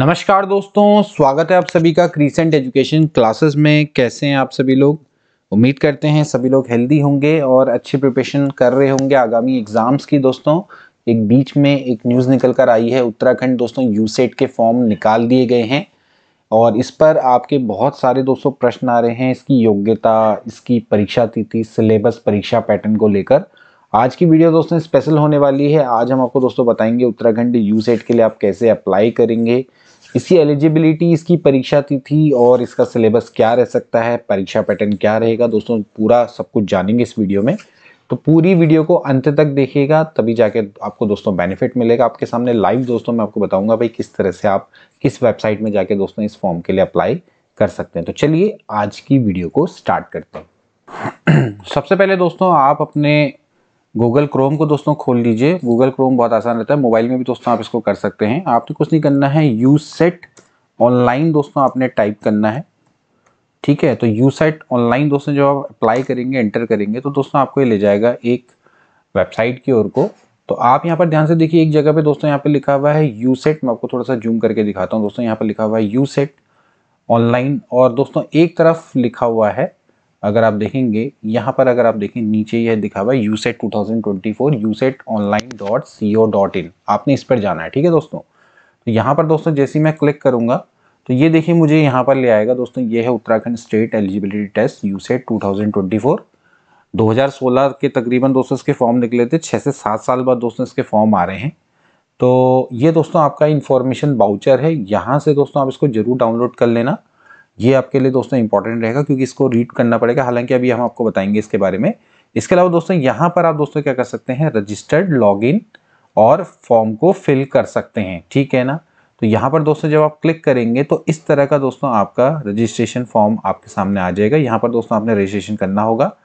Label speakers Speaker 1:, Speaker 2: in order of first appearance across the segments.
Speaker 1: नमस्कार दोस्तों स्वागत है आप सभी का क्रीसेंट एजुकेशन क्लासेस में कैसे हैं आप सभी लोग उम्मीद करते हैं सभी लोग हेल्दी होंगे और अच्छी प्रिपरेशन कर रहे होंगे आगामी एग्ज़ाम्स की दोस्तों एक बीच में एक न्यूज़ निकल कर आई है उत्तराखंड दोस्तों यूसेट के फॉर्म निकाल दिए गए हैं और इस पर आपके बहुत सारे दोस्तों प्रश्न आ रहे हैं इसकी योग्यता इसकी परीक्षा तिथि सिलेबस परीक्षा पैटर्न को लेकर आज की वीडियो दोस्तों स्पेशल होने वाली है आज हम आपको दोस्तों बताएंगे उत्तराखंड यूसेट के लिए आप कैसे अप्लाई करेंगे इसकी एलिजिबिलिटी इसकी परीक्षा तिथि और इसका सिलेबस क्या रह सकता है परीक्षा पैटर्न क्या रहेगा दोस्तों पूरा सब कुछ जानेंगे इस वीडियो में तो पूरी वीडियो को अंत तक देखिएगा तभी जाके आपको दोस्तों बेनिफिट मिलेगा आपके सामने लाइव दोस्तों मैं आपको बताऊंगा भाई किस तरह से आप किस वेबसाइट में जाके दोस्तों इस फॉर्म के लिए अप्लाई कर सकते हैं तो चलिए आज की वीडियो को स्टार्ट करते हैं सबसे पहले दोस्तों आप अपने गूगल क्रोम को दोस्तों खोल लीजिए गूगल क्रोम बहुत आसान रहता है मोबाइल में भी दोस्तों आप इसको कर सकते हैं आपने कुछ नहीं करना है यू सेट ऑनलाइन दोस्तों आपने टाइप करना है ठीक है तो यू सेट ऑनलाइन दोस्तों जब आप अप्लाई करेंगे एंटर करेंगे तो दोस्तों आपको ये ले जाएगा एक वेबसाइट की ओर को तो आप यहाँ पर ध्यान से देखिए एक जगह पे दोस्तों यहाँ पे लिखा हुआ है यू सेट मैं आपको थोड़ा सा जूम करके दिखाता हूँ दोस्तों यहाँ पर लिखा हुआ है यू सेट ऑनलाइन और दोस्तों एक तरफ लिखा हुआ है अगर आप देखेंगे यहाँ पर अगर आप देखें नीचे यह दिखा हुआ है USET two thousand twenty four U online dot C O dot in आपने इस पर जाना है ठीक है दोस्तों तो यहाँ पर दोस्तों जैसे मैं क्लिक करूँगा तो ये देखिए मुझे यहाँ पर ले आएगा दोस्तों ये है Uttarakhand state eligibility test USET two thousand twenty four के तकरीबन दोस्तों इसके फॉर्म निकले थे छः से सात साल बाद दोस्तों इसके फॉर्म आ रहे हैं तो ये दोस्तों आपका इन्फॉर्मेशन बाउचर है यहाँ से दोस्तों आप इसको ज़रूर डाउनलोड कर लेना ये आपके लिए दोस्तों इंपॉर्टेंट रहेगा क्योंकि इसको रीड करना पड़ेगा हालांकि अभी हम आपको बताएंगे इसके बारे में इसके अलावा दोस्तों यहाँ पर आप दोस्तों क्या कर सकते हैं रजिस्टर्ड लॉगिन और फॉर्म को फिल कर सकते हैं ठीक है ना तो यहाँ पर दोस्तों जब आप क्लिक करेंगे तो इस तरह का दोस्तों आपका रजिस्ट्रेशन फॉर्म आपके सामने आ जाएगा यहाँ पर दोस्तों आपने रजिस्ट्रेशन करना होगा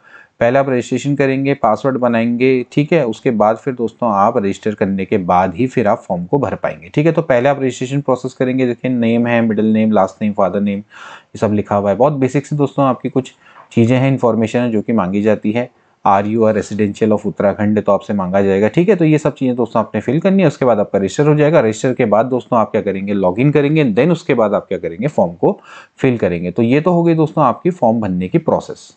Speaker 1: पहले आप रजिस्ट्रेशन करेंगे पासवर्ड बनाएंगे ठीक है उसके बाद फिर दोस्तों आप रजिस्टर करने के बाद ही फिर आप फॉर्म को भर पाएंगे ठीक है तो पहले आप रजिस्ट्रेशन प्रोसेस करेंगे देखिए नेम है middle name last name father name ये सब लिखा हुआ है बहुत बेसिक से दोस्तों आपकी कुछ चीज़ें हैं इन्फॉर्मेशन है जो कि मांगी जाती है are you are residential of Uttarakhand तो आपसे मांगा जाएगा ठीक है तो ये सब चीज़ें दोस्तों आपने फिल करनी है उसके बाद आपका रजिस्टर हो जाएगा रजिस्टर के बाद दोस्तों आप क्या करेंगे लॉग इन करेंगे देन उसके बाद आप क्या करेंगे फॉर्म को फिल करेंगे तो ये तो हो गई दोस्तों आपकी फॉर्म भरने की प्रोसेस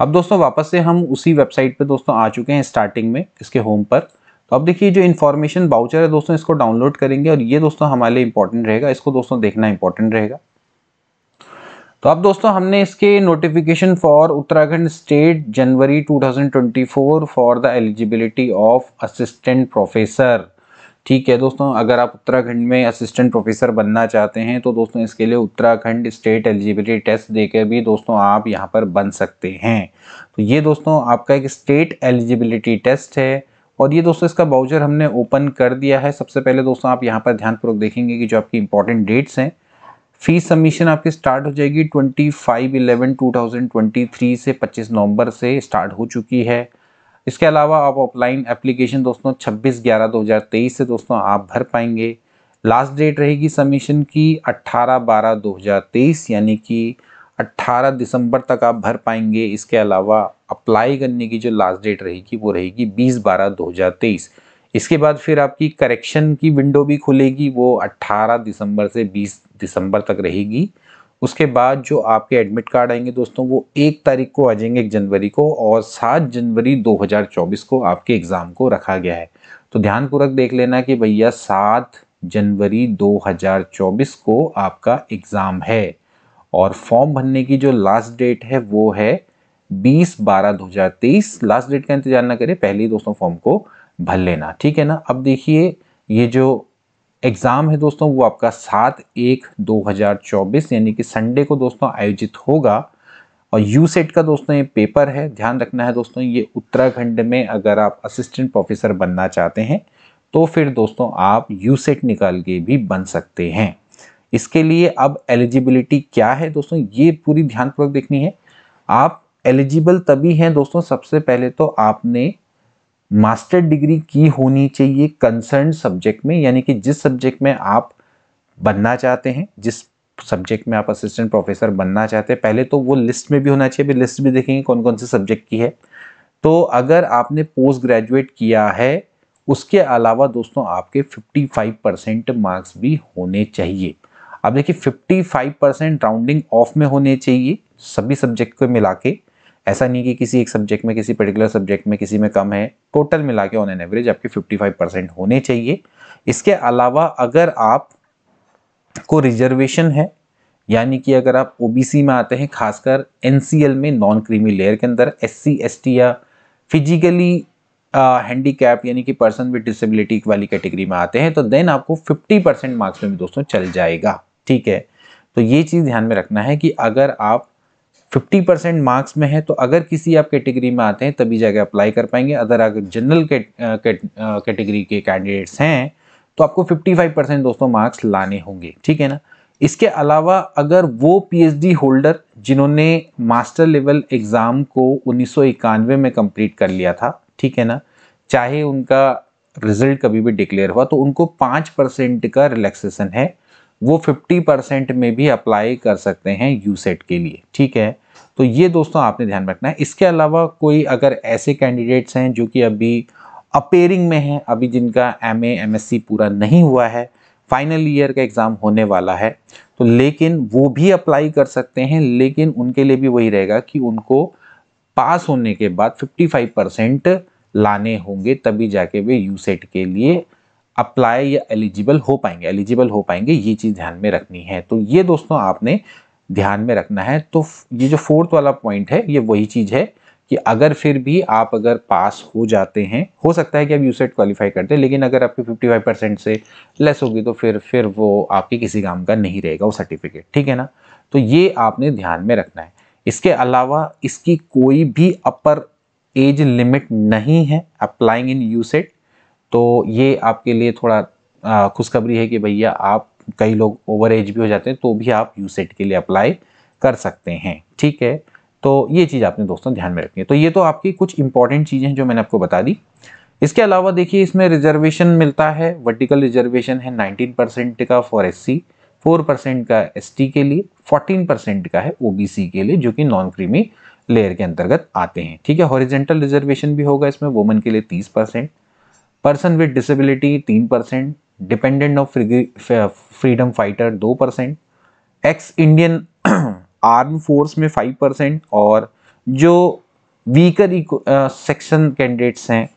Speaker 1: अब दोस्तों वापस से हम उसी वेबसाइट पे दोस्तों आ चुके हैं स्टार्टिंग में इसके होम पर तो अब देखिए जो इन्फॉर्मेशन बाउचर है दोस्तों इसको डाउनलोड करेंगे और ये दोस्तों हमारे लिए इंपॉर्टेंट रहेगा इसको दोस्तों देखना इंपॉर्टेंट रहेगा तो अब दोस्तों हमने इसके notification for Uttarakhand state January 2024 for the eligibility of assistant professor ठीक है दोस्तों अगर आप उत्तराखंड में असिस्टेंट प्रोफेसर बनना चाहते हैं तो दोस्तों इसके लिए उत्तराखंड स्टेट एलिजिबिलिटी टेस्ट देकर भी दोस्तों आप यहाँ पर बन सकते हैं तो ये दोस्तों आपका एक स्टेट एलिजिबिलिटी टेस्ट है और ये दोस्तों इसका बाउचर हमने ओपन कर दिया है सबसे पहले दोस्तों आप यहाँ पर ध्यानपूर्वक देखेंगे कि जो आपकी इंपॉर्टेंट डेट्स हैं फीस सबमिशन आपकी स्टार्ट हो जाएगी twenty five eleven two thousand twenty three से पच्चीस नवंबर से स्टार्ट हो चुकी है इसके अलावा आप ऑफलाइन एप्लीकेशन दोस्तों 26 ग्यारह 2023 से दोस्तों आप भर पाएंगे लास्ट डेट रहेगी सबमिशन की 18 बारह 2023 यानी कि 18 दिसंबर तक आप भर पाएंगे इसके अलावा अप्लाई करने की जो लास्ट डेट रहेगी वो रहेगी 20 बारह 2023 इसके बाद फिर आपकी करेक्शन की विंडो भी खुलेगी वो 18 दिसंबर से 20 दिसंबर तक रहेगी उसके बाद जो आपके एडमिट कार्ड आएंगे दोस्तों वो एक तारीख को आ जाएंगे एक जनवरी को और सात जनवरी 2024 को आपके एग्ज़ाम को रखा गया है तो ध्यानपूर्वक देख लेना कि भैया सात जनवरी 2024 को आपका एग्ज़ाम है और फॉर्म भरने की जो लास्ट डेट है वो है 20 बारह 2023 लास्ट डेट का इंतजार ना करें पहले ही दोस्तों फॉर्म को भर लेना ठीक है ना अब देखिए ये जो एग्ज़ाम है दोस्तों वो आपका सात एक 2024 यानी कि संडे को दोस्तों आयोजित होगा और यू सेट e का दोस्तों ये पेपर है ध्यान रखना है दोस्तों ये उत्तराखंड में अगर आप असिस्टेंट प्रोफेसर बनना चाहते हैं तो फिर दोस्तों आप यू सेट e निकाल के भी बन सकते हैं इसके लिए अब एलिजिबिलिटी क्या है दोस्तों ये पूरी ध्यानपूर्वक देखनी है आप एलिजिबल तभी हैं दोस्तों सबसे पहले तो आपने मास्टर डिग्री की होनी चाहिए कंसर्न सब्जेक्ट में यानी कि जिस सब्जेक्ट में आप बनना चाहते हैं जिस सब्जेक्ट में आप असिस्टेंट प्रोफेसर बनना चाहते हैं पहले तो वो लिस्ट में भी होना चाहिए फिर लिस्ट भी देखेंगे कौन कौन से सब्जेक्ट की है तो अगर आपने पोस्ट ग्रेजुएट किया है उसके अलावा दोस्तों आपके 55 परसेंट मार्क्स भी होने चाहिए अब देखिए 55 परसेंट राउंडिंग ऑफ में होने चाहिए सभी सब्जेक्ट को मिला के ऐसा नहीं कि किसी एक सब्जेक्ट में किसी पर्टिकुलर सब्जेक्ट में किसी में कम है टोटल मिला के ऑन एन एवरेज आपके 55 परसेंट होने चाहिए इसके अलावा अगर आप को रिजर्वेशन है यानी कि अगर आप ओबीसी में आते हैं खासकर एनसीएल में नॉन क्रीमी लेयर के अंदर एससी एसटी या फिजिकली हैंडीकैप यानी कि पर्सन विद डिसेबिलिटी वाली कैटेगरी में आते हैं तो देन आपको फिफ्टी परसेंट मार्क्स में भी दोस्तों चल जाएगा ठीक है तो ये चीज़ ध्यान में रखना है कि अगर आप फिफ्टी परसेंट मार्क्स में है तो अगर किसी आप कैटेगरी में आते हैं तभी जाके अप्लाई कर पाएंगे अदर अगर जनरल कैटेगरी के कैंडिडेट्स हैं तो आपको फिफ्टी फाइव परसेंट दोस्तों मार्क्स लाने होंगे ठीक है ना इसके अलावा अगर वो पीएचडी होल्डर जिन्होंने मास्टर लेवल एग्ज़ाम को उन्नीस में कंप्लीट कर लिया था ठीक है ना चाहे उनका रिजल्ट कभी भी डिक्लेयर हुआ तो उनको पाँच परसेंट का रिलैक्सेशन है वो 50 परसेंट में भी अप्लाई कर सकते हैं यू सेट के लिए ठीक है तो ये दोस्तों आपने ध्यान रखना है इसके अलावा कोई अगर ऐसे कैंडिडेट्स हैं जो कि अभी अपेयरिंग में हैं अभी जिनका एम एम एस सी पूरा नहीं हुआ है फाइनल ईयर का एग्ज़ाम होने वाला है तो लेकिन वो भी अप्लाई कर सकते हैं लेकिन उनके लिए भी वही रहेगा कि उनको पास होने के बाद 55 परसेंट लाने होंगे तभी जाके वे यू सेट के लिए अप्लाई या एलिजिबल हो पाएंगे एलिजिबल हो पाएंगे ये चीज़ ध्यान में रखनी है तो ये दोस्तों आपने ध्यान में रखना है तो ये जो फोर्थ वाला पॉइंट है ये वही चीज़ है कि अगर फिर भी आप अगर पास हो जाते हैं हो सकता है कि आप यू सेट क्वालिफाई करते हैं लेकिन अगर आपकी 55 परसेंट से लेस होगी तो फिर फिर वो आपके किसी काम का नहीं रहेगा वो सर्टिफिकेट ठीक है ना तो ये आपने ध्यान में रखना है इसके अलावा इसकी कोई भी अपर एज लिमिट नहीं है अप्लाइंग इन यू सेट तो ये आपके लिए थोड़ा खुशखबरी है कि भैया आप कई लोग ओवर एज भी हो जाते हैं तो भी आप सेट के लिए अप्लाई कर सकते हैं ठीक है तो ये चीज़ आपने दोस्तों ध्यान में रखनी है तो ये तो आपकी कुछ इंपॉर्टेंट चीज़ें हैं जो मैंने आपको बता दी इसके अलावा देखिए इसमें रिजर्वेशन मिलता है वर्टिकल रिजर्वेशन है 19 परसेंट का for S C four percent का एस टी के लिए फोर्टीन परसेंट का है ओ बी सी के लिए जो कि नॉन क्रीमी लेयर के अंतर्गत आते हैं ठीक है हॉरिजेंटल रिजर्वेशन भी होगा इसमें वोमन के लिए तीस परसेंट पर्सन विद डिसेबिलिटी तीन percent dependent of freedom fighter दो percent ex Indian arm force में फाइव परसेंट और जो वीकर सेक्शन कैंडिडेट्स हैं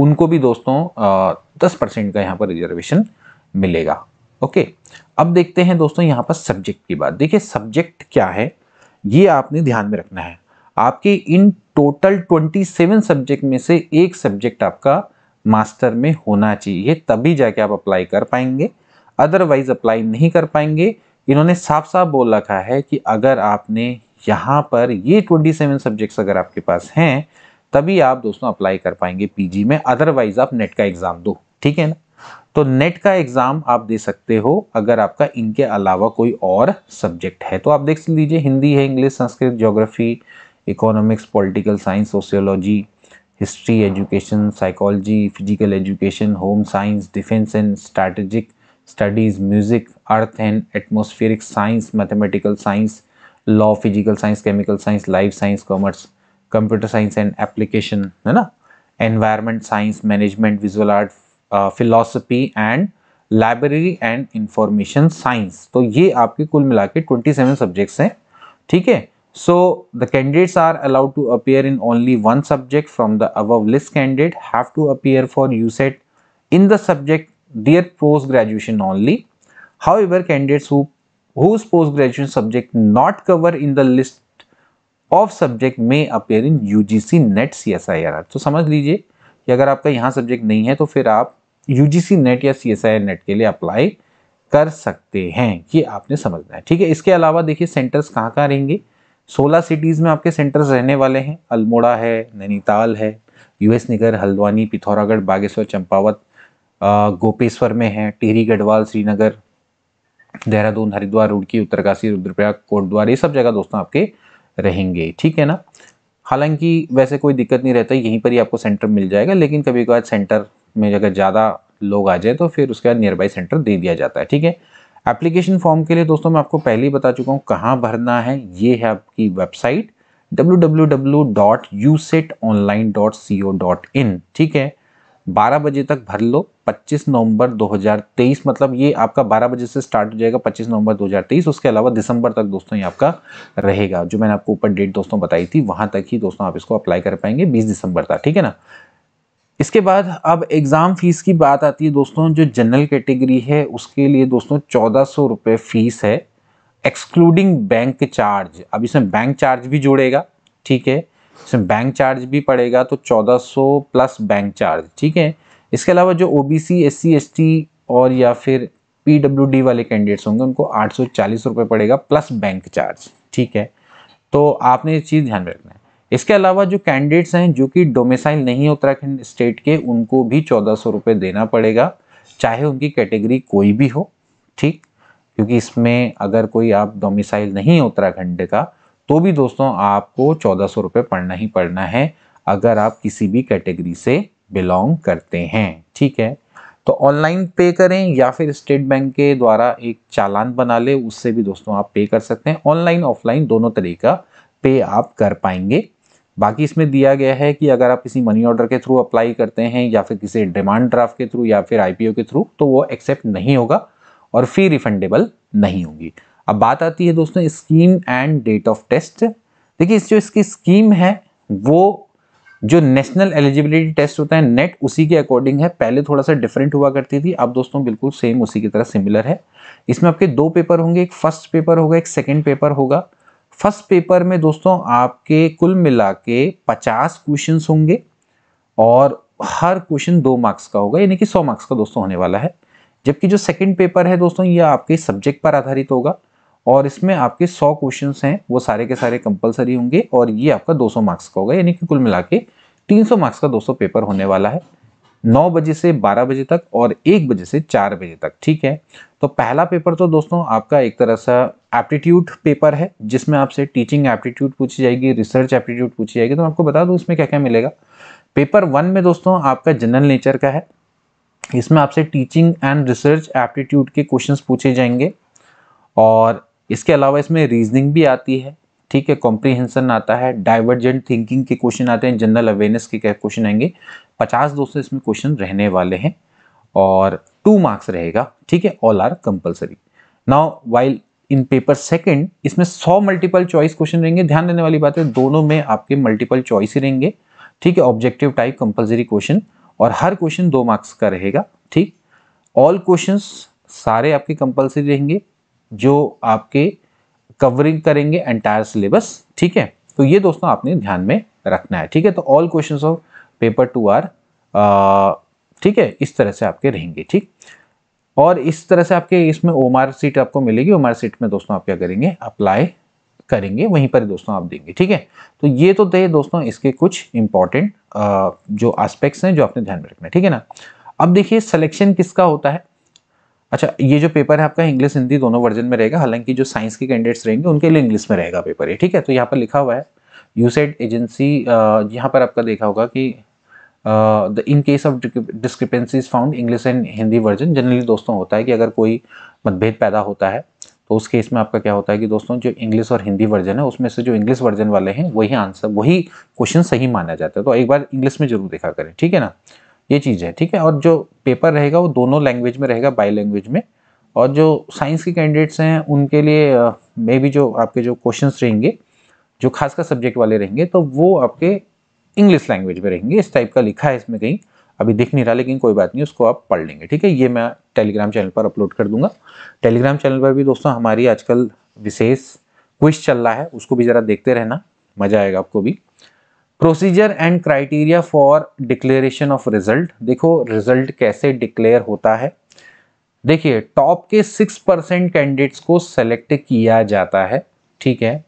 Speaker 1: उनको भी दोस्तों दस परसेंट का यहाँ पर रिजर्वेशन मिलेगा ओके अब देखते हैं दोस्तों यहाँ पर सब्जेक्ट की बात देखिए सब्जेक्ट क्या है ये आपने ध्यान में रखना है आपके इन टोटल ट्वेंटी सेवन सब्जेक्ट में से एक सब्जेक्ट आपका मास्टर में होना चाहिए तभी जाके आप अप्लाई कर पाएंगे अदरवाइज अप्लाई नहीं कर पाएंगे इन्होंने साफ साफ बोल रखा है कि अगर आपने यहाँ पर ये 27 सब्जेक्ट्स अगर आपके पास हैं तभी आप दोस्तों अप्लाई कर पाएंगे पीजी में अदरवाइज आप नेट का एग्ज़ाम दो ठीक है ना तो नेट का एग्ज़ाम आप दे सकते हो अगर आपका इनके अलावा कोई और सब्जेक्ट है तो आप देख लीजिए हिंदी है English Sanskrit geography economics political science sociology history education psychology physical education home science defence and strategic studies music earth and atmospheric science mathematical science law physical science chemical science life science commerce computer science and application है ना environment science management visual art philosophy and library and information science तो ये आपके कुल मिला के twenty seven subjects हैं ठीक है So the candidates are allowed to appear in only one subject from the above list candidate have to appear for USET in the subject their post graduation only. However, candidates who whose post graduation subject not cover in the list of subject may appear in UGC net CSIR so samajh lijiye ki agar aapka yahan subject nahi hai to fir aap UGC net ya CSIR net ke liye apply kar sakte hain ye aapne samajhna hai theek hai iske alawa dekhiye centers kahan kahan rahenge सोलह cities में आपके centres रहने वाले हैं अल्मोड़ा है नैनीताल है US Nagar Haldwani Pithoragarh Bageshwar Champawat Gopeshwar में है टिहरी गढ़वाल श्रीनगर देहरादून हरिद्वार रुड़की उत्तरकाशी रुद्रप्रयाग कोटद्वार ये सब जगह दोस्तों आपके रहेंगे ठीक है ना हालांकि वैसे कोई दिक्कत नहीं रहता यहीं पर ही आपको सेंटर मिल जाएगा लेकिन कभी कभार सेंटर में अगर ज़्यादा लोग आ जाए तो फिर उसके बाद नियर बाई सेंटर दे दिया जाता है ठीक है एप्लीकेशन फॉर्म के लिए दोस्तों मैं आपको पहले ही बता चुका हूँ कहाँ भरना है ये है आपकी वेबसाइट www.usetonline.co.in ठीक है 12 बजे तक भर लो 25 नवंबर 2023 मतलब ये आपका 12 बजे से स्टार्ट हो जाएगा 25 नवंबर 2023 उसके अलावा दिसंबर तक दोस्तों ये आपका रहेगा जो मैंने आपको ऊपर डेट दोस्तों बताई थी वहाँ तक ही दोस्तों आप इसको अप्लाई कर पाएंगे 20 दिसंबर तक ठीक है ना इसके बाद अब एग्ज़ाम फ़ीस की बात आती है दोस्तों जो जनरल कैटेगरी है उसके लिए दोस्तों चौदह सौ रुपये फ़ीस है एक्सक्लूडिंग बैंक चार्ज अब इसमें बैंक चार्ज भी जुड़ेगा ठीक है इसमें बैंक चार्ज भी पड़ेगा तो 1400 प्लस बैंक चार्ज ठीक है इसके अलावा जो O B C S C S T और या फिर पी डब्ल्यू डी वाले कैंडिडेट्स होंगे उनको आठ सौ चालीस रुपये पड़ेगा प्लस बैंक चार्ज ठीक है तो आपने ये चीज़ ध्यान रखना है इसके अलावा जो कैंडिडेट्स हैं जो कि डोमिसाइल नहीं है उत्तराखंड स्टेट के उनको भी चौदह सौ रुपये देना पड़ेगा चाहे उनकी कैटेगरी कोई भी हो ठीक क्योंकि इसमें अगर कोई आप डोमिसाइल नहीं है उत्तराखंड का तो भी दोस्तों आपको चौदह सौ रुपये पढ़ना ही पड़ना है अगर आप किसी भी कैटेगरी से बिलोंग करते हैं ठीक है तो ऑनलाइन पे करें या फिर स्टेट बैंक के द्वारा एक चालान बना ले उससे भी दोस्तों आप पे कर सकते हैं ऑनलाइन ऑफलाइन दोनों तरीका पे आप कर पाएंगे बाकी इसमें दिया गया है कि अगर आप किसी मनी ऑर्डर के थ्रू अप्लाई करते हैं या फिर किसी डिमांड ड्राफ्ट के थ्रू या फिर आईपीओ के थ्रू तो वो एक्सेप्ट नहीं होगा और फी रिफंडेबल नहीं होगी अब बात आती है दोस्तों scheme and date of test देखिए इस जो इसकी स्कीम है वो जो नेशनल एलिजिबिलिटी टेस्ट होता है नेट उसी के अकॉर्डिंग है पहले थोड़ा सा डिफरेंट हुआ करती थी अब दोस्तों बिल्कुल सेम उसी की तरह सिमिलर है इसमें आपके दो पेपर होंगे एक फर्स्ट पेपर होगा एक सेकेंड पेपर होगा फर्स्ट पेपर में दोस्तों आपके कुल मिला के पचास क्वेश्चन होंगे और हर क्वेश्चन दो मार्क्स का होगा यानी कि सौ मार्क्स का दोस्तों होने वाला है जबकि जो सेकंड पेपर है दोस्तों ये आपके सब्जेक्ट पर आधारित होगा और इसमें आपके सौ क्वेश्चन हैं वो सारे के सारे कंपलसरी होंगे और ये आपका सौ मार्क्स का होगा यानी कि कुल मिला के तीन मार्क्स का दोस्तों पेपर होने वाला है नौ बजे से बारह बजे तक और एक बजे से चार बजे तक ठीक है तो पहला पेपर तो दोस्तों आपका एक तरह सा एप्टीट्यूड पेपर है जिसमें आपसे टीचिंग एप्टीट्यूड पूछी जाएगी रिसर्च एप्टीट्यूड पूछी जाएगी तो मैं आपको बता दूँ इसमें क्या क्या मिलेगा पेपर वन में दोस्तों आपका जनरल नेचर का है इसमें आपसे टीचिंग एंड रिसर्च एप्टीट्यूड के क्वेश्चंस पूछे जाएंगे और इसके अलावा इसमें रीजनिंग भी आती है ठीक है कॉम्प्रीहेंसन आता है डाइवर्जेंट थिंकिंग के क्वेश्चन आते हैं जनरल अवेयरनेस के क्वेश्चन आएंगे पचास दोस्तों इसमें क्वेश्चन रहने वाले हैं और टू मार्क्स रहेगा ठीक है all are compulsory now while in paper second इसमें 100 मल्टीपल चॉइस क्वेश्चन रहेंगे ध्यान देने वाली बात है दोनों में आपके मल्टीपल चॉइस ही रहेंगे ठीक है ऑब्जेक्टिव टाइप कंपलसरी क्वेश्चन और हर क्वेश्चन दो मार्क्स का रहेगा ठीक ऑल क्वेश्चन सारे आपके कंपल्सरी रहेंगे जो आपके कवरिंग करेंगे एंटायर सिलेबस ठीक है तो ये दोस्तों आपने ध्यान में रखना है ठीक है तो all question of paper two are ठीक है इस तरह से आपके रहेंगे ठीक और इस तरह से आपके इसमें आर सीट आपको मिलेगी ओ सीट में दोस्तों आप क्या करेंगे अप्लाई करेंगे वहीं पर दोस्तों आप देंगे ठीक है तो ये तो थे दोस्तों इसके कुछ इंपॉर्टेंट जो आस्पेक्ट्स हैं जो आपने ध्यान में रखना है ठीक है ना अब देखिए सिलेक्शन किसका होता है अच्छा ये जो पेपर है आपका इंग्लिश हिंदी दोनों वर्जन में रहेगा हालांकि जो साइंस के कैंडिडेट्स रहेंगे उनके लिए इंग्लिश में रहेगा पेपर ये ठीक है तो यहाँ पर लिखा हुआ है यूसेट एजेंसी यहाँ पर आपका देखा होगा कि the in case of discrepancies found English and Hindi version generally दोस्तों होता है कि अगर कोई मतभेद पैदा होता है तो उस केस में आपका क्या होता है कि दोस्तों जो इंग्लिश और हिंदी वर्जन है उसमें से जो इंग्लिश वर्जन वाले हैं वही आंसर वही क्वेश्चन सही माना जाता है तो एक बार इंग्लिश में जरूर देखा करें ठीक है ना ये चीज़ है ठीक है और जो पेपर रहेगा वो दोनों लैंग्वेज में रहेगा बाई लैंग्वेज में और जो साइंस के कैंडिडेट्स हैं उनके लिए मे बी जो आपके जो क्वेश्चंस रहेंगे जो खासकर सब्जेक्ट वाले रहेंगे तो वो आपके इंग्लिश लैंग्वेज में रहेंगे इस टाइप का लिखा है इसमें कहीं अभी दिख नहीं रहा लेकिन कोई बात नहीं उसको आप पढ़ लेंगे ठीक है ये मैं टेलीग्राम चैनल पर अपलोड कर दूंगा टेलीग्राम चैनल पर भी दोस्तों हमारी आजकल विशेष क्विज चल रहा है उसको भी ज़रा देखते रहना मज़ा आएगा आपको भी procedure and criteria for declaration of result देखो रिजल्ट कैसे डिक्लेयर होता है देखिए टॉप के सिक्स परसेंट कैंडिडेट्स को सेलेक्ट किया जाता है ठीक है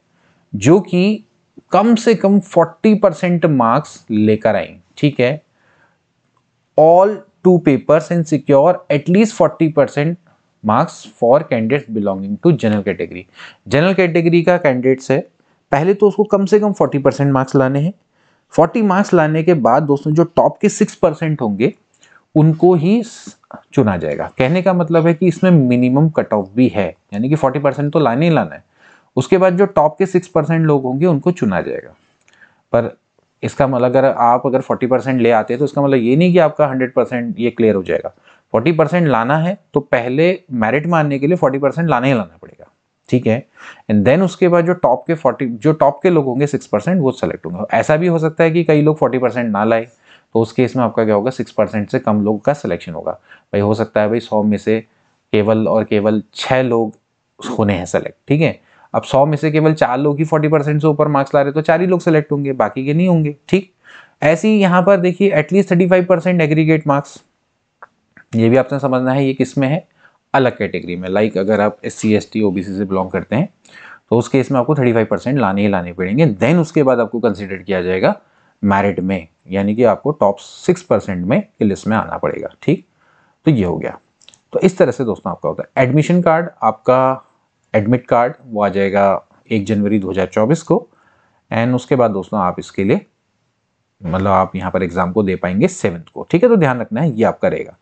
Speaker 1: जो कि कम से कम 40 परसेंट मार्क्स लेकर आई ठीक है all two papers and secure at least 40 percent marks for candidates belonging to general category general category का कैंडिडेट्स है पहले तो उसको कम से कम 40 परसेंट मार्क्स लाने हैं 40 मार्क्स लाने के बाद दोस्तों जो टॉप के 6 परसेंट होंगे उनको ही चुना जाएगा कहने का मतलब है कि इसमें मिनिमम कट ऑफ भी है यानी कि 40 परसेंट तो लाने ही लाना है उसके बाद जो टॉप के सिक्स परसेंट लोग होंगे उनको चुना जाएगा पर इसका मतलब अगर आप अगर फोर्टी परसेंट ले आते हैं तो इसका मतलब ये नहीं कि आपका हंड्रेड परसेंट ये क्लियर हो जाएगा फोर्टी परसेंट लाना है तो पहले मेरिट मानने के लिए फोर्टी परसेंट लाना ही लाना पड़ेगा ठीक है एंड देन उसके बाद जो टॉप के फोर्टी जो टॉप के लोग होंगे सिक्स परसेंट वो सेलेक्ट होंगे ऐसा भी हो सकता है कि कई लोग फोर्टी परसेंट ना लाए तो उस केस में आपका क्या होगा सिक्स परसेंट से कम लोग का सिलेक्शन होगा भाई हो सकता है भाई सौ में से केवल और केवल छः लोग होने हैं सेलेक्ट ठीक है अब सौ में से केवल चार लोग ही फोर्टी परसेंट से ऊपर मार्क्स ला रहे तो चार ही लोग सेलेक्ट होंगे बाकी के नहीं होंगे ठीक ऐसे ही यहाँ पर देखिए at least thirty five percent aggregate marks ये भी आपने समझना है ये किस में है अलग कैटेगरी में लाइक अगर आप S C S T O B C से बिलोंग करते हैं तो उस केस में आपको थर्टी फाइव परसेंट लाने ही लाने पड़ेंगे देन उसके बाद आपको कंसिडर किया जाएगा मैरिट में यानी कि आपको टॉप सिक्स परसेंट में लिस्ट में आना पड़ेगा ठीक तो ये हो गया तो इस तरह से दोस्तों आपका होता है एडमिशन कार्ड आपका एडमिट कार्ड वो आ जाएगा एक जनवरी 2024 को एंड उसके बाद दोस्तों आप इसके लिए मतलब आप यहाँ पर एग्ज़ाम को दे पाएंगे सेवन्थ को ठीक है तो ध्यान रखना है ये आपका रहेगा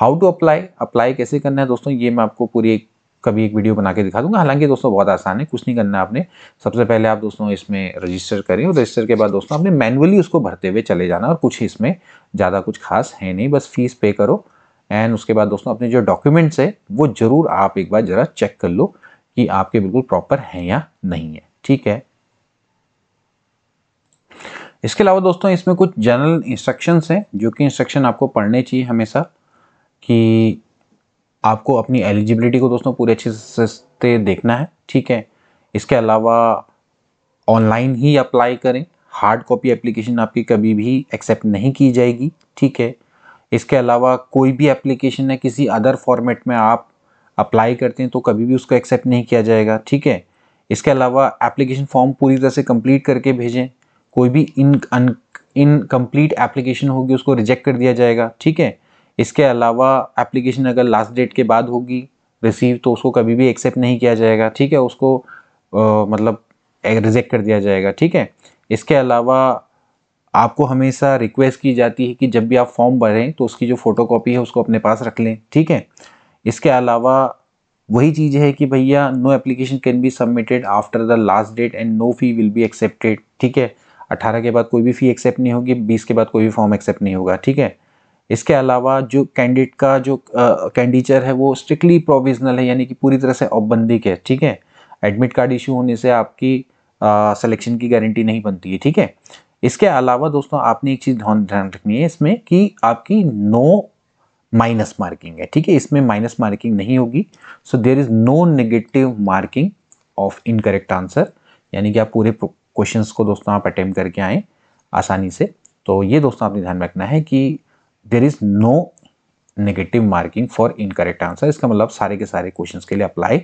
Speaker 1: हाउ टू अप्लाई अप्लाई कैसे करना है दोस्तों ये मैं आपको पूरी एक कभी एक वीडियो बना के दिखा दूंगा हालांकि दोस्तों बहुत आसान है कुछ नहीं करना आपने सबसे पहले आप दोस्तों इसमें रजिस्टर करें और रजिस्टर के बाद दोस्तों आपने मैनुअली उसको भरते हुए चले जाना और कुछ इसमें ज़्यादा कुछ खास है नहीं बस फीस पे करो एंड उसके बाद दोस्तों अपने जो डॉक्यूमेंट्स है वो ज़रूर आप एक बार ज़रा चेक कर लो कि आपके बिल्कुल प्रॉपर हैं या नहीं है ठीक है इसके अलावा दोस्तों इसमें कुछ जनरल इंस्ट्रक्शंस हैं जो कि इंस्ट्रक्शन आपको पढ़ने चाहिए हमेशा कि आपको अपनी एलिजिबिलिटी को दोस्तों पूरे अच्छे से देखना है ठीक है इसके अलावा ऑनलाइन ही अप्लाई करें हार्ड कॉपी एप्लीकेशन आपकी कभी भी एक्सेप्ट नहीं की जाएगी ठीक है इसके अलावा कोई भी एप्लीकेशन है किसी अदर फॉर्मेट में आप अप्लाई करते हैं तो कभी भी उसको एक्सेप्ट नहीं किया जाएगा ठीक है इसके अलावा एप्लीकेशन फॉर्म पूरी तरह से कंप्लीट करके भेजें कोई भी इन अन इनकम्प्लीट एप्लीकेशन होगी उसको रिजेक्ट कर दिया जाएगा ठीक है इसके अलावा एप्लीकेशन अगर लास्ट डेट के बाद होगी रिसीव तो उसको कभी भी एक्सेप्ट नहीं किया जाएगा ठीक है उसको आ, मतलब रिजेक्ट कर दिया जाएगा ठीक है इसके अलावा आपको हमेशा रिक्वेस्ट की जाती है कि जब भी आप फॉर्म भरें तो उसकी जो फ़ोटो है उसको अपने पास रख लें ठीक है इसके अलावा वही चीज़ है कि भैया no application can be submitted after the last date and no fee will be accepted ठीक है अठारह के बाद कोई भी फ़ी एक्सेप्ट नहीं होगी बीस के बाद कोई भी फॉर्म एक्सेप्ट नहीं होगा ठीक है इसके अलावा जो कैंडिडेट का जो कैंडिचर है वो स्ट्रिक्टली प्रोविजनल है यानी कि पूरी तरह से औपबंधिक है ठीक है एडमिट कार्ड इशू होने से आपकी सिलेक्शन की गारंटी नहीं बनती है ठीक है इसके अलावा दोस्तों आपने एक चीज़ ध्यान रखनी है इसमें कि आपकी नो माइनस मार्किंग है ठीक है इसमें माइनस मार्किंग नहीं होगी so there is no negative marking of incorrect answer यानी कि आप पूरे क्वेश्चन को दोस्तों आप अटैम्प्ट करके आएँ आसानी से तो ये दोस्तों आपने ध्यान रखना है कि there is no negative marking for incorrect answer इसका मतलब सारे के सारे क्वेश्चन के लिए अप्लाई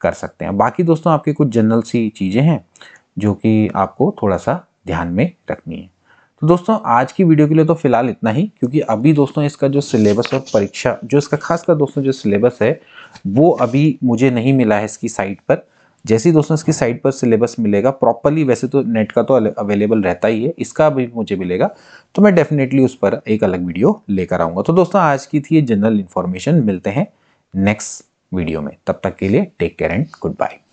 Speaker 1: कर सकते हैं बाकी दोस्तों आपके कुछ जनरल सी चीज़ें हैं जो कि आपको थोड़ा सा ध्यान में रखनी है तो दोस्तों आज की वीडियो के लिए तो फिलहाल इतना ही क्योंकि अभी दोस्तों इसका जो सिलेबस और परीक्षा जो इसका खासकर दोस्तों जो सिलेबस है वो अभी मुझे नहीं मिला है इसकी साइट पर जैसे ही दोस्तों इसकी साइट पर सिलेबस मिलेगा प्रॉपरली वैसे तो नेट का तो अवेलेबल रहता ही है इसका भी मुझे मिलेगा तो मैं डेफिनेटली उस पर एक अलग वीडियो लेकर आऊँगा तो दोस्तों आज की थी ये जनरल इन्फॉर्मेशन मिलते हैं नेक्स्ट वीडियो में तब तक के लिए take care and good bye